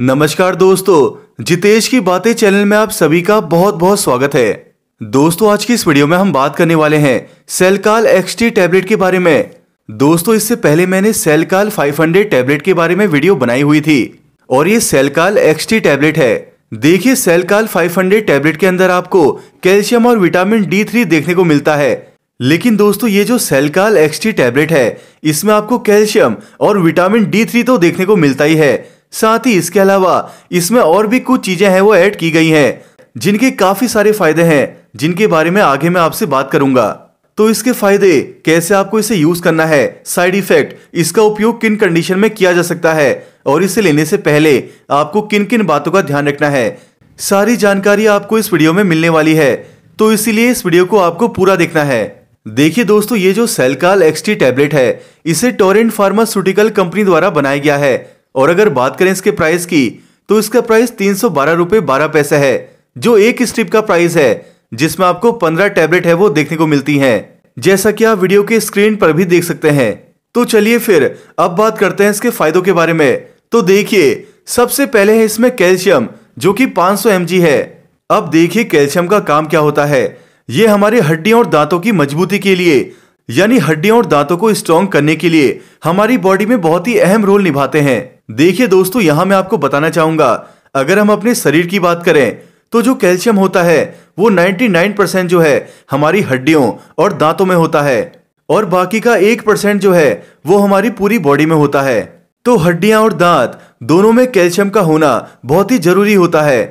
नमस्कार दोस्तों जितेश की बातें चैनल में आप सभी का बहुत बहुत स्वागत है दोस्तों आज की इस वीडियो में हम बात करने वाले हैं सेलकाल एक्सटी टैबलेट के बारे में दोस्तों इससे पहले मैंने सेलकाल 500 टैबलेट के बारे में वीडियो बनाई हुई थी और ये सेलकाल एक्सटी टैबलेट है देखिए सेलकाल 500 टैबलेट के अंदर आपको कैल्शियम और विटामिन डी थ्री देखने को मिलता है लेकिन दोस्तों ये जो सेलकाल एक्सटी टैबलेट है इसमें आपको कैल्शियम और विटामिन डी थ्री तो देखने को मिलता ही है साथ ही इसके अलावा इसमें और भी कुछ चीजें हैं वो ऐड की गई हैं जिनके काफी सारे फायदे हैं जिनके बारे में आगे मैं आपसे बात करूंगा तो इसके फायदे कैसे आपको इसे यूज करना है साइड इफेक्ट इसका उपयोग किन कंडीशन में किया जा सकता है और इसे लेने से पहले आपको किन किन बातों का ध्यान रखना है सारी जानकारी आपको इस वीडियो में मिलने वाली है तो इसीलिए इस वीडियो को आपको पूरा देखना है देखिए दोस्तों ये जो सेलकाल एक्सटी टैबलेट है इसे टोरेंट फार्मास्यूटिकल कंपनी द्वारा बनाया गया है और अगर बात करें इसके प्राइस की तो इसका प्राइस तीन सौ बारह रुपये बारह पैसे है जो एक स्ट्रिप का प्राइस है जिसमें आपको पंद्रह टैबलेट है वो देखने को मिलती है जैसा कि आप वीडियो के स्क्रीन पर भी देख सकते हैं तो चलिए फिर अब बात करते हैं इसके फायदों के बारे में तो देखिए सबसे पहले है इसमें कैल्शियम जो कि 500 सौ है अब देखिए कैल्शियम का काम क्या होता है ये हमारी हड्डियों और दांतों की मजबूती के लिए यानी हड्डियों और दांतों को स्ट्रॉन्ग करने के लिए हमारी बॉडी में बहुत ही अहम रोल निभाते हैं देखिए दोस्तों यहां मैं आपको बताना चाहूंगा अगर हम अपने शरीर की बात करें तो जो कैल्शियम होता है वो 99 परसेंट जो है हमारी हड्डियों और दांतों में होता है और बाकी का एक परसेंट जो है वो हमारी पूरी बॉडी में होता है तो हड्डियां और दांत दोनों में कैल्शियम का होना बहुत ही जरूरी होता है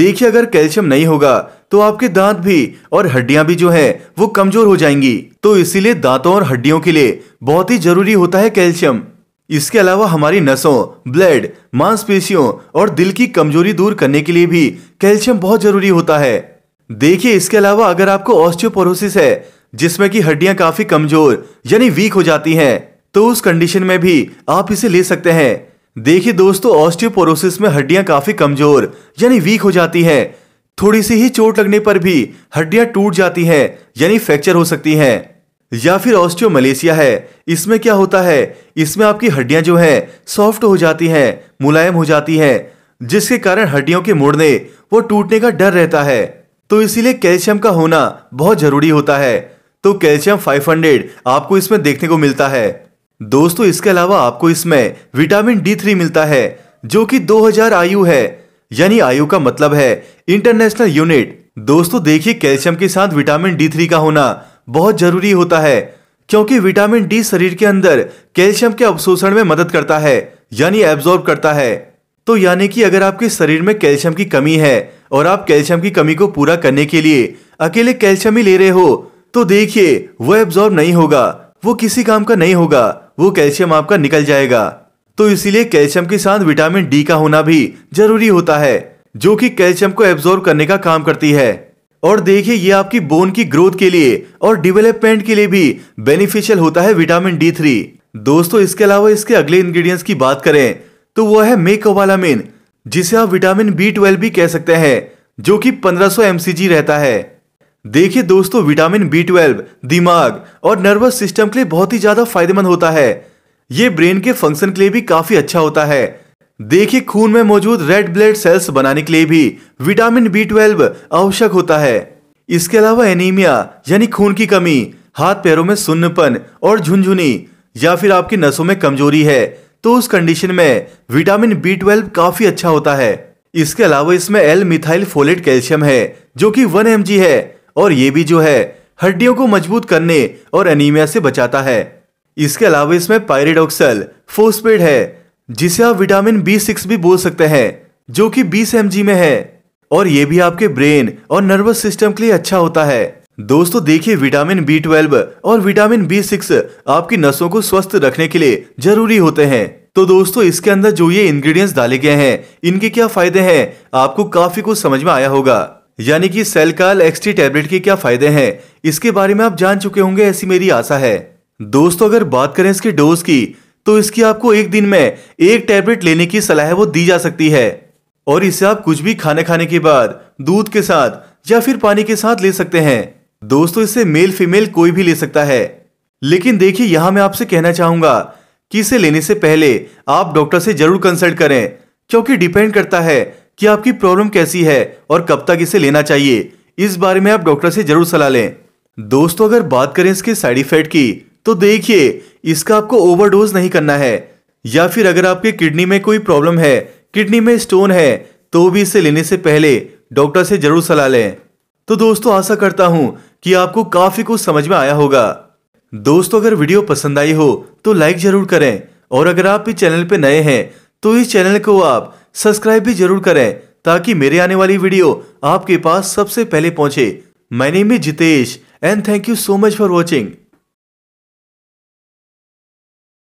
देखिए अगर कैल्शियम नहीं होगा तो आपके दांत भी और हड्डियां भी जो है वो कमजोर हो जाएंगी तो इसीलिए दांतों और हड्डियों के लिए बहुत ही जरूरी होता है कैल्शियम इसके अलावा हमारी नसों ब्लड मांसपेशियों और दिल की कमजोरी दूर करने के लिए भी कैल्शियम बहुत जरूरी होता है देखिए इसके अलावा अगर आपको ऑस्टियोपोरोसिस है जिसमें कि हड्डियां काफी कमजोर यानी वीक हो जाती हैं तो उस कंडीशन में भी आप इसे ले सकते हैं देखिए दोस्तों ऑस्टियोपोरोसिस में हड्डियां काफी कमजोर यानी वीक हो जाती हैं थोड़ी सी ही चोट लगने पर भी हड्डियां टूट जाती हैं यानी फ्रैक्चर हो सकती है या फिर ऑस्टियोमलेसिया है इसमें क्या होता है इसमें आपकी हड्डियां जो है सॉफ्ट हो जाती हैं मुलायम हो जाती हैं जिसके कारण हड्डियों के मुड़ने वो टूटने का डर रहता है तो इसीलिए कैल्शियम का होना बहुत जरूरी होता है तो कैल्शियम 500 आपको इसमें देखने को मिलता है दोस्तों इसके अलावा आपको इसमें विटामिन डी थ्री मिलता है जो कि 2000 आयु है यानी आयु का मतलब है इंटरनेशनल यूनिट दोस्तों देखिए कैल्शियम के साथ विटामिन डी थ्री का होना बहुत जरूरी होता है क्योंकि विटामिन डी शरीर के अंदर कैल्शियम के अवशोषण में मदद करता है यानी एब्जॉर्ब करता है तो यानी कि अगर आपके शरीर में कैल्शियम की कमी है और आप कैल्शियम की कमी को पूरा करने के लिए अकेले कैल्शियम ही ले रहे हो तो देखिए वो एब्जॉर्ब नहीं होगा वो किसी काम का नहीं होगा वो कैल्शियम आपका निकल जाएगा तो इसीलिए कैल्शियम के साथ विटामिन डी का होना भी जरूरी होता है जो कि कैल्शियम को एब्जॉर्ब करने का काम करती है और देखिए ये आपकी बोन की ग्रोथ के लिए और डेवलपमेंट के लिए भी बेनिफिशियल होता है विटामिन डी थ्री दोस्तों इसके अलावा इसके अगले इंग्रेडिएंट्स की बात करें तो वो है मेकोवालामिन जिसे आप विटामिन बी ट्वेल्व भी कह सकते हैं जो कि 1500 सौ रहता है देखिए दोस्तों विटामिन बी ट्वेल्व दिमाग और नर्वस सिस्टम के लिए बहुत ही ज्यादा फायदेमंद होता है ये ब्रेन के फंक्शन के लिए भी काफी अच्छा होता है देखिए खून में मौजूद रेड ब्लड सेल्स बनाने के लिए भी विटामिन बी ट्वेल्व आवश्यक होता है इसके अलावा एनीमिया यानी खून की कमी हाथ पैरों में सुन्नपन और झुनझुनी या फिर आपकी नसों में कमजोरी है तो उस कंडीशन में विटामिन बी ट्वेल्व काफी अच्छा होता है इसके अलावा इसमें एल मिथाइल फोलेट कैल्शियम है जो कि वन एम है और ये भी जो है हड्डियों को मजबूत करने और एनीमिया से बचाता है इसके अलावा इसमें पायरेडोक्सल फोस्पेड है जिसे आप विटामिन बी सिक्स भी बोल सकते हैं जो कि बीस एम में है और ये भी आपके ब्रेन और नर्वस सिस्टम के लिए अच्छा होता है दोस्तों देखिए विटामिन बी ट्वेल्व और विटामिन बी सिक्स आपकी नसों को स्वस्थ रखने के लिए जरूरी होते हैं तो दोस्तों इसके अंदर जो ये इंग्रेडिएंट्स डाले गए हैं इनके क्या फायदे हैं आपको काफी कुछ समझ में आया होगा यानी कि सेलकाल एक्सटी टेबलेट के क्या फायदे हैं इसके बारे में आप जान चुके होंगे ऐसी मेरी आशा है दोस्तों अगर बात करें इसके डोज की तो इसकी आपको एक दिन में एक टैबलेट लेने की सलाह वो दी जा सकती है और इसे आप कुछ भी खाने खाने के बाद दूध के साथ या फिर पानी के साथ ले सकते हैं दोस्तों इसे मेल फीमेल कोई भी ले सकता है लेकिन देखिए यहां मैं आपसे कहना चाहूंगा कि इसे लेने से पहले आप डॉक्टर से जरूर कंसल्ट करें क्योंकि डिपेंड करता है कि आपकी प्रॉब्लम कैसी है और कब तक इसे लेना चाहिए इस बारे में आप डॉक्टर से जरूर सलाह लें दोस्तों अगर बात करें इसके साइड इफेक्ट की तो देखिए इसका आपको ओवरडोज नहीं करना है या फिर अगर आपके किडनी में कोई प्रॉब्लम है किडनी में स्टोन है तो भी इसे लेने से पहले डॉक्टर से जरूर सलाह लें तो दोस्तों आशा करता हूं कि आपको काफी कुछ समझ में आया होगा दोस्तों अगर वीडियो पसंद आई हो तो लाइक जरूर करें और अगर आप इस चैनल पर नए हैं तो इस चैनल को आप सब्सक्राइब भी जरूर करें ताकि मेरे आने वाली वीडियो आपके पास सबसे पहले पहुंचे मैंने में Jitesh and thank you so much for watching